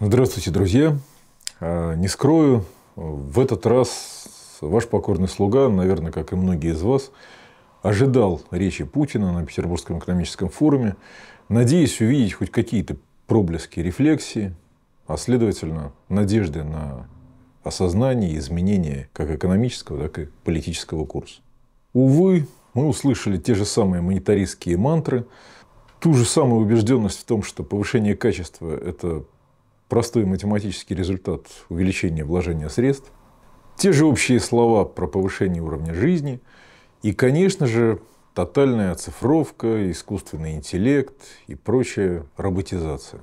Здравствуйте, друзья. А, не скрою, в этот раз ваш покорный слуга, наверное, как и многие из вас, ожидал речи Путина на Петербургском экономическом форуме, надеясь увидеть хоть какие-то проблески рефлексии, а следовательно, надежды на осознание и изменение как экономического, так и политического курса. Увы, мы услышали те же самые монетаристские мантры, ту же самую убежденность в том, что повышение качества – это простой математический результат увеличения вложения средств, те же общие слова про повышение уровня жизни и, конечно же, тотальная оцифровка, искусственный интеллект и прочая роботизация.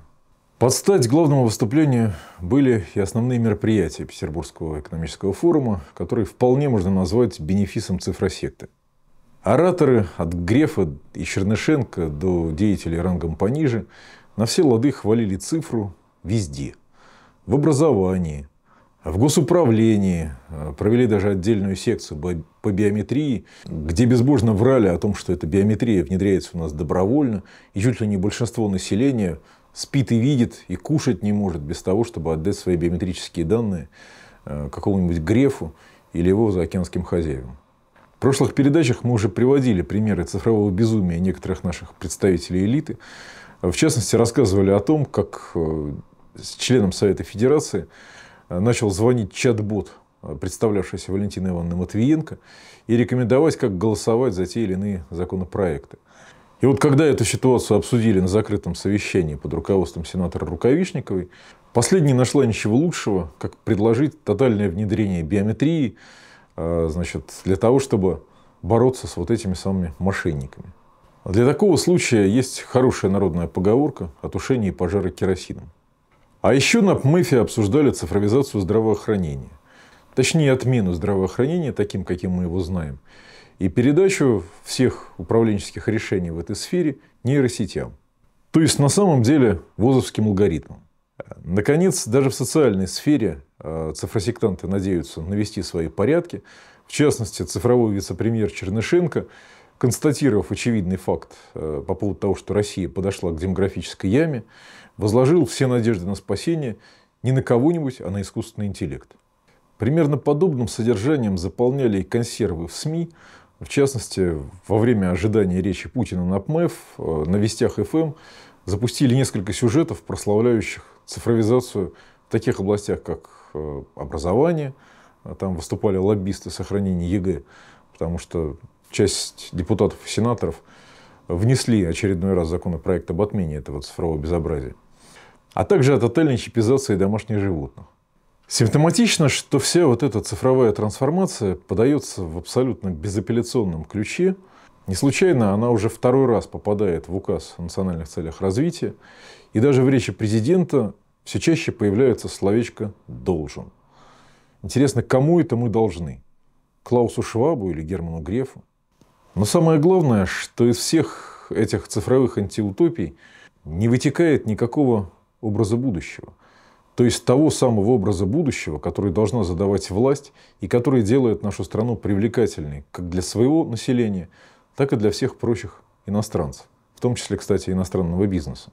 Под стать главному выступлению были и основные мероприятия Петербургского экономического форума, которые вполне можно назвать бенефисом цифросекты. Ораторы от Грефа и Чернышенко до деятелей рангом пониже на все лады хвалили цифру, везде. В образовании, в госуправлении э, провели даже отдельную секцию по биометрии, где безбожно врали о том, что эта биометрия внедряется у нас добровольно, и чуть ли не большинство населения спит и видит, и кушать не может без того, чтобы отдать свои биометрические данные э, какому-нибудь грефу или его заокеанским хозяевам. В прошлых передачах мы уже приводили примеры цифрового безумия некоторых наших представителей элиты. В частности, рассказывали о том, как э, с членом Совета Федерации, э, начал звонить чат-бот, э, представлявшийся Валентиной Ивановной Матвиенко, и рекомендовать, как голосовать за те или иные законопроекты. И вот когда эту ситуацию обсудили на закрытом совещании под руководством сенатора Рукавишниковой, последняя не нашла ничего лучшего, как предложить тотальное внедрение биометрии э, значит, для того, чтобы бороться с вот этими самыми мошенниками. Для такого случая есть хорошая народная поговорка о тушении пожара керосином. А еще на ПМЭФе обсуждали цифровизацию здравоохранения. Точнее, отмену здравоохранения таким, каким мы его знаем. И передачу всех управленческих решений в этой сфере нейросетям. То есть, на самом деле, вузовским алгоритмом. Наконец, даже в социальной сфере а, цифросектанты надеются навести свои порядки. В частности, цифровой вице-премьер Чернышенко констатировав очевидный факт э, по поводу того, что Россия подошла к демографической яме, возложил все надежды на спасение не на кого-нибудь, а на искусственный интеллект. Примерно подобным содержанием заполняли и консервы в СМИ, в частности, во время ожидания речи Путина на ПМЭФ э, на Вестях ФМ эм, запустили несколько сюжетов, прославляющих цифровизацию в таких областях, как э, образование, там выступали лоббисты сохранения ЕГЭ, потому что часть депутатов и сенаторов внесли очередной раз законопроект об отмене этого цифрового безобразия, а также о тотальной чипизации домашних животных. Симптоматично, что вся вот эта цифровая трансформация подается в абсолютно безапелляционном ключе. Не случайно она уже второй раз попадает в указ о национальных целях развития. И даже в речи президента все чаще появляется словечко «должен». Интересно, кому это мы должны? Клаусу Швабу или Герману Грефу? Но самое главное, что из всех этих цифровых антиутопий не вытекает никакого образа будущего. То есть того самого образа будущего, который должна задавать власть и который делает нашу страну привлекательной как для своего населения, так и для всех прочих иностранцев. В том числе, кстати, иностранного бизнеса.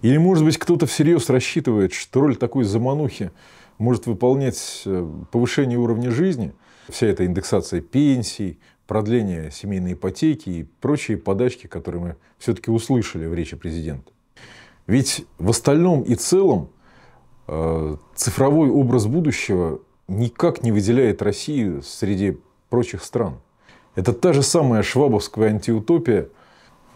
Или, может быть, кто-то всерьез рассчитывает, что роль такой заманухи может выполнять э, повышение уровня жизни, вся эта индексация пенсий, продление семейной ипотеки и прочие подачки, которые мы все-таки услышали в речи президента. Ведь в остальном и целом э, цифровой образ будущего никак не выделяет Россию среди прочих стран. Это та же самая швабовская антиутопия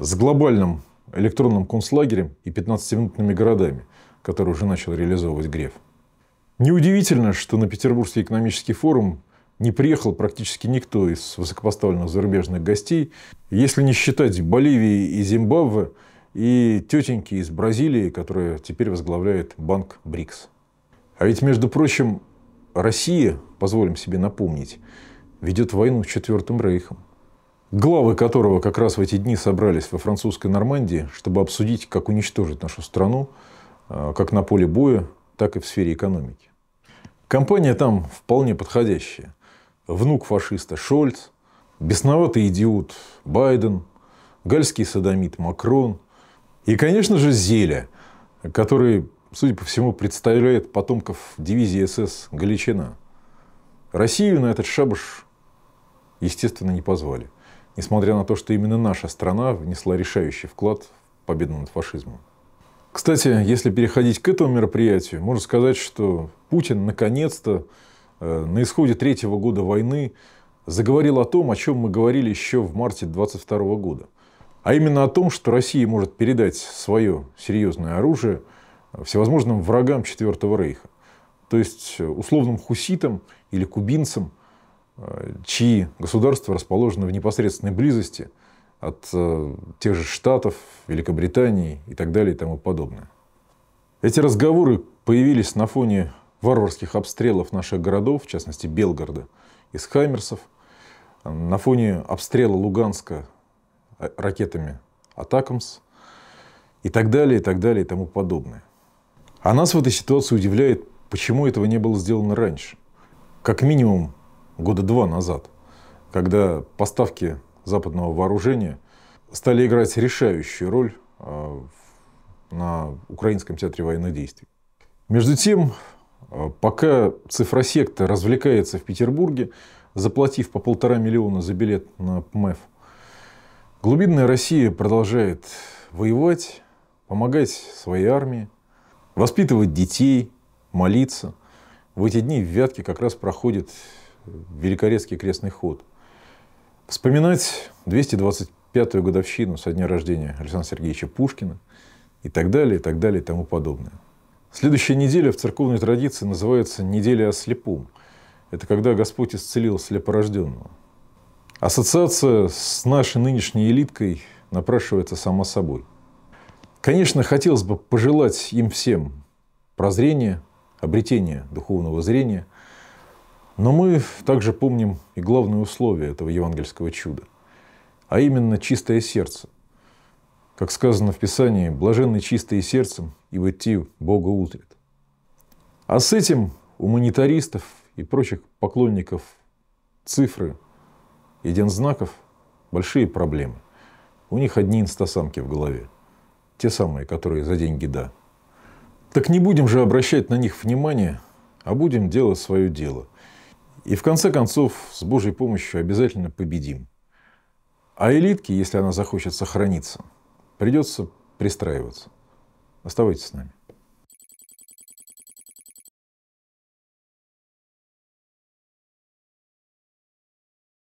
с глобальным электронным концлагерем и 15-минутными городами, которые уже начал реализовывать Греф. Неудивительно, что на Петербургский экономический форум не приехал практически никто из высокопоставленных зарубежных гостей. Если не считать Боливии и Зимбабве, и тетеньки из Бразилии, которая теперь возглавляет банк БРИКС. А ведь, между прочим, Россия, позволим себе напомнить, ведет войну с Четвертым Рейхом, главы которого как раз в эти дни собрались во французской Нормандии, чтобы обсудить, как уничтожить нашу страну, а, как на поле боя, так и в сфере экономики. Компания там вполне подходящая внук фашиста Шольц, бесноватый идиот Байден, гальский садомит Макрон и, конечно же, Зеля, который, судя по всему, представляет потомков дивизии СС Галичина. Россию на этот шабаш, естественно, не позвали, несмотря на то, что именно наша страна внесла решающий вклад в победу над фашизмом. Кстати, если переходить к этому мероприятию, можно сказать, что Путин наконец-то Э, на исходе третьего года войны заговорил о том, о чем мы говорили еще в марте 22 года. А именно о том, что Россия может передать свое серьезное оружие всевозможным врагам Четвертого Рейха. То есть э, условным хуситам или кубинцам, э, чьи государства расположены в непосредственной близости от тех же Штатов, Великобритании и так далее и тому подобное. Эти разговоры появились на фоне варварских обстрелов наших городов, в частности Белгорода, из Хаймерсов, на фоне обстрела Луганска э, ракетами Атакамс и так далее, и так далее, и тому подобное. А нас в этой ситуации удивляет, почему этого не было сделано раньше. Как минимум года два назад, когда поставки западного вооружения стали играть решающую роль э, на Украинском театре военных действий. Между тем, Э, пока цифросекта развлекается в Петербурге, заплатив по полтора миллиона за билет на ПМЭФ, глубинная Россия продолжает воевать, помогать своей армии, воспитывать детей, молиться. В эти дни в Вятке как раз проходит Великорецкий крестный ход. Вспоминать 225-ю годовщину со дня рождения Александра Сергеевича Пушкина и так далее, и так далее, и тому подобное. Следующая неделя в церковной традиции называется «Неделя о слепом». Это когда Господь исцелил слепорожденного. Ассоциация с нашей нынешней элиткой напрашивается сама собой. Конечно, хотелось бы пожелать им всем прозрения, обретения духовного зрения, но мы также помним и главное условие этого евангельского чуда, а именно чистое сердце. Как сказано в Писании, блаженны чистые сердцем, и войти Бога утрит. А с этим у монетаристов и прочих поклонников цифры и дензнаков большие проблемы. У них одни инстасамки в голове. Те самые, которые за деньги да. Так не будем же обращать на них внимание, а будем делать свое дело. И в конце концов, с Божьей помощью обязательно победим. А элитке, если она захочет сохраниться, придется пристраиваться. Оставайтесь с нами.